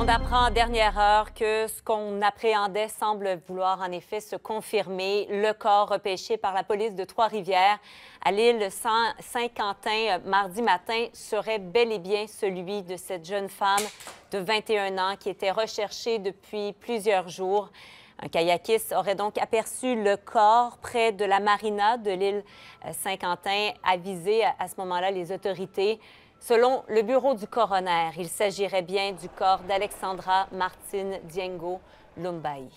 On apprend en dernière heure que ce qu'on appréhendait semble vouloir en effet se confirmer. Le corps repêché par la police de Trois-Rivières à l'île Saint-Quentin euh, mardi matin serait bel et bien celui de cette jeune femme de 21 ans qui était recherchée depuis plusieurs jours. Un kayakiste aurait donc aperçu le corps près de la marina de l'île euh, Saint-Quentin, avisé à ce moment-là les autorités. Selon le bureau du coroner, il s'agirait bien du corps d'Alexandra Martine Diengo Lumbai.